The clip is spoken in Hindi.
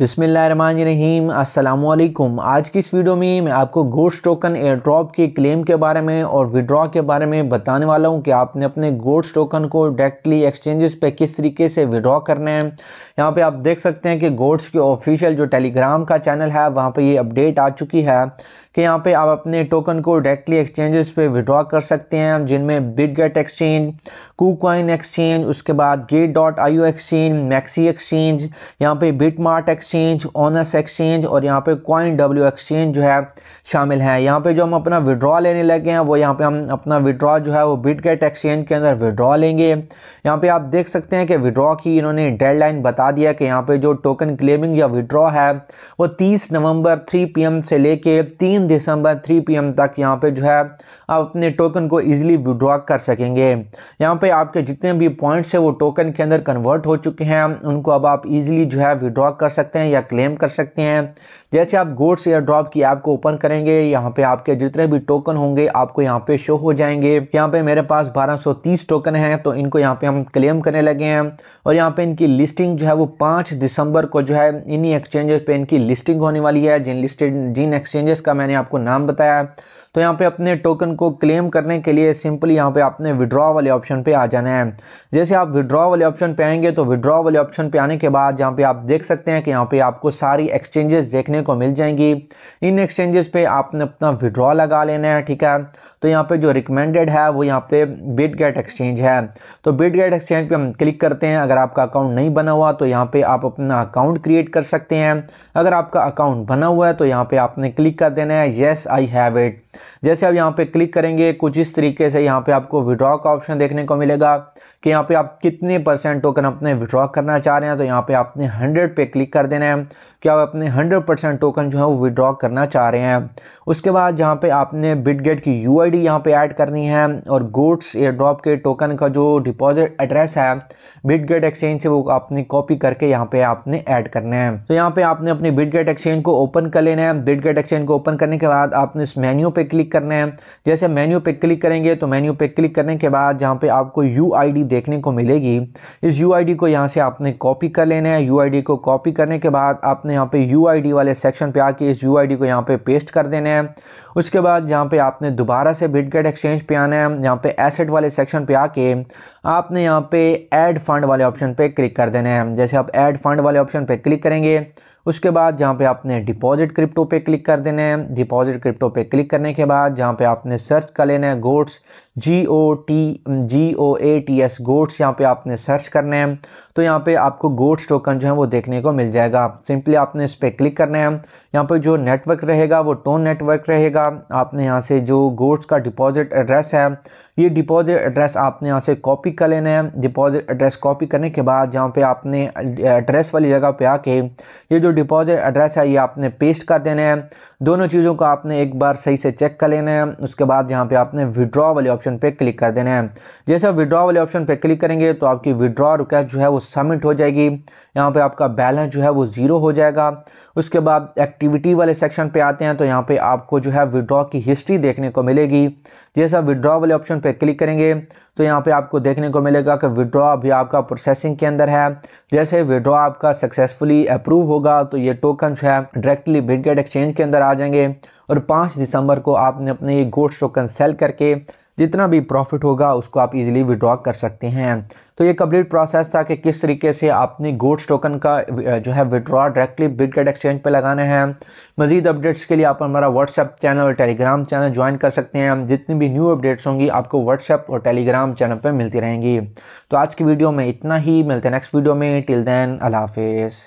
बिसमीम अल्लाम आज की इस वीडियो में मैं आपको गोश्त टोकन ड्रॉप के क्लेम के बारे में और विड्रॉ के बारे में बताने वाला हूं कि आपने अपने गोश्त टोकन को डायरेक्टली एक्सचेंजेस पे किस तरीके से विड्रॉ करना है यहां पे आप देख सकते हैं कि गोड्स के ऑफिशियल जो टेलीग्राम का चैनल है वहां पे ये अपडेट आ चुकी है कि यहाँ पे आप अपने टोकन को डायरेक्टली एक्सचेंजेस पे विड्रॉ कर सकते हैं जिनमें गेट एक्सचेंज कूकॉइन एक्सचेंज उसके बाद gate dot I exchange MEXC exchange यहाँ पे मार्ट एक्सचेंज ऑनस एक्सचेंज और यहाँ पे कॉइन डब्ल्यू एक्सचेंज जो है शामिल है यहाँ पे जो हम अपना विड्रॉ लेने लगे हैं वो यहाँ पे हम अपना विड्रॉ जो है वो गेट एक्सचेंज के अंदर विड्रॉ लेंगे यहाँ पे आप देख सकते हैं कि विड्रॉ की इन्होंने डेडलाइन बता दिया कि यहाँ पे जो टोकन क्लेमिंग या विड्रॉ है वो तीस नवंबर थ्री पी से लेके तीन तीन दिसंबर थ्री पी तक यहाँ पर जो है आप अपने टोकन को ईजिली विड्रॉ कर सकेंगे यहाँ पर आपके जितने भी पॉइंट्स हैं वो टोकन के अंदर कन्वर्ट हो चुके हैं उनको अब आप ईजिली जो है विड्रॉ कर सकते हैं या क्लेम कर सकते हैं जैसे आप गोड्स एयर ड्रॉप की ऐप को ओपन करेंगे यहाँ पे आपके जितने भी टोकन होंगे आपको यहाँ पे शो हो जाएंगे यहाँ पे मेरे पास 1230 टोकन हैं तो इनको यहाँ पे हम क्लेम करने लगे हैं और यहाँ पे इनकी लिस्टिंग जो है वो 5 दिसंबर को जो है इन्हीं एक्सचेंजेस पे इनकी लिस्टिंग होने वाली है जिन लिस्टेड जिन एक्सचेंजेस का मैंने मैंने आपको नाम बताया है तो यहाँ पे अपने टोकन को क्लेम करने के लिए सिंपली यहाँ पे आपने विड्रॉ वाले ऑप्शन पे आ जाना है जैसे आप विड्रॉ वाले ऑप्शन पे आएंगे तो विड्रॉ वाले ऑप्शन पे आने के बाद जहाँ पे आप देख सकते हैं कि यहाँ पे आपको सारी एक्सचेंजेस देखने को मिल जाएंगी इन एक्सचेंजेस पे आपने अपना विड्रॉ लगा लेना है ठीक है तो यहाँ पे जो रिकमेंडेड है वो यहाँ पे बिट गेट एक्सचेंज है तो बिट गेट एक्सचेंज पे हम क्लिक करते हैं अगर आपका अकाउंट नहीं बना हुआ तो यहाँ पे आप अपना अकाउंट क्रिएट कर सकते हैं अगर आपका अकाउंट बना हुआ है तो यहाँ पे आपने क्लिक कर देना है हैं येस आई हैव इट जैसे आप यहाँ पे क्लिक करेंगे कुछ इस तरीके से यहाँ पे आपको विड्रॉ का ऑप्शन देखने को मिलेगा कि यहाँ पे आप कितने परसेंट टोकन अपने विड्रॉ करना चाह रहे हैं तो यहाँ पे आपने 100 पे क्लिक कर देना है कि आप अपने 100 परसेंट टोकन जो है वो विड्रॉ करना चाह रहे हैं उसके बाद जहाँ पे आपने बिटगेट की यू आई डी यहाँ पर ऐड करनी है और गोड्स एयर ड्रॉप के टोकन का जो डिपॉजिट एड्रेस है बिटगेट एक्सचेंज से वो आपने कॉपी करके यहाँ पे आपने ऐड करना है तो यहाँ पे आपने अपनी बिटगेट एक्सचेंज को ओपन कर लेना है बिटगेट एक्सचेंज को ओपन करने करने के बाद आपने इस मेन्यू पे क्लिक करना है जैसे मेन्यू पे क्लिक करेंगे तो मेन्यू पे क्लिक करने के बाद जहाँ पे आपको यू देखने को मिलेगी इस यू को यहाँ से आपने कॉपी कर लेना है यू को कॉपी करने के बाद आपने यहाँ पे यू वाले सेक्शन पे आके इस यू को यहाँ पे पेस्ट कर देना है उसके बाद जहाँ पे आपने दोबारा से बिटगेट एक्सचेंज पे आना है यहाँ पे एसेट वाले सेक्शन पे आके आपने यहाँ पे ऐड फंड वाले ऑप्शन पे क्लिक कर देना है जैसे आप ऐड फंड वाले ऑप्शन पे क्लिक करेंगे उसके बाद जहाँ पे आपने डिपॉजिट क्रिप्टो पे क्लिक कर देना है डिपॉजिट क्रिप्टो पे क्लिक करने के बाद जहाँ पे आपने सर्च कर लेना है goats G O T G O A T S goats यहाँ पे आपने सर्च करने हैं तो यहाँ पे आपको गोट्स टोकन जो है वो देखने को मिल जाएगा सिंपली आपने इस पर क्लिक करना है यहाँ पे जो नेटवर्क रहेगा वो टोन नेटवर्क रहेगा आपने यहाँ से जो गोट्स का डिपॉजिट एड्रेस है ये डिपॉजिट एड्रेस आपने यहाँ से कॉपी कर लेना है डिपॉजिट एड्रेस कॉपी करने के बाद जहाँ पे आपने एड्रेस वाली जगह पे आके ये जो डिपॉजिट एड्रेस है ये आपने पेस्ट कर देना है दोनों चीज़ों को आपने एक बार सही से चेक कर लेना है उसके बाद यहाँ पे आपने विड्रॉ वाले ऑप्शन पे क्लिक कर देना है जैसे आप विड्रॉ वाले ऑप्शन पे क्लिक करेंगे तो आपकी विड्रॉ रिक्वेस्ट जो है वो सबमिट हो जाएगी यहाँ पे आपका बैलेंस जो है वो ज़ीरो हो जाएगा उसके बाद एक्टिविटी वाले सेक्शन पे आते हैं तो यहाँ पे आपको जो है विड्रॉ की हिस्ट्री देखने को मिलेगी जैसा विड्रॉ वाले ऑप्शन पे क्लिक करेंगे तो यहाँ पे आपको देखने को मिलेगा कि विड्रॉ अभी आपका प्रोसेसिंग के अंदर है जैसे विड्रॉ आपका सक्सेसफुली अप्रूव होगा तो ये टोकन जो है डायरेक्टली बिडगेट एक्सचेंज के अंदर आ जाएंगे और पाँच दिसंबर को आपने अपने ये गोड्स टोकन सेल करके जितना भी प्रॉफिट होगा उसको आप इजीली विड्रॉ कर सकते हैं तो ये कंप्लीट प्रोसेस था कि किस तरीके से आपने गोड्स टोकन का जो है विड्रॉ डायरेक्टली बिटगेट एक्सचेंज पे लगाना है मजीद अपडेट्स के लिए आप हमारा व्हाट्सअप चैनल और टेलीग्राम चैनल ज्वाइन कर सकते हैं जितनी भी न्यू अपडेट्स होंगी आपको व्हाट्सअप और टेलीग्राम चैनल पर मिलती रहेंगी तो आज की वीडियो में इतना ही मिलते हैं नेक्स्ट वीडियो में टिल दैन अला हाफिज़